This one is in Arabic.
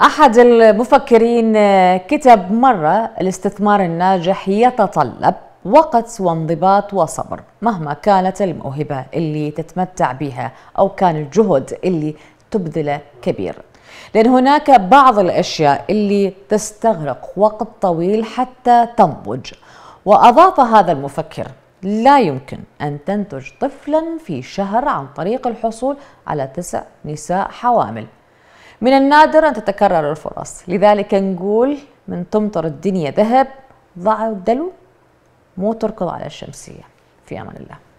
أحد المفكرين آه، كتب مرة الاستثمار الناجح يتطلب وقت وانضباط وصبر مهما كانت الموهبة اللي تتمتع بها أو كان الجهد اللي تبذله كبير لأن هناك بعض الأشياء اللي تستغرق وقت طويل حتى تنضج وأضاف هذا المفكر لا يمكن أن تنتج طفلا في شهر عن طريق الحصول على تسع نساء حوامل من النادر أن تتكرر الفرص لذلك نقول من تمطر الدنيا ذهب ضعوا الدلو مو تركض على الشمسية في أمان الله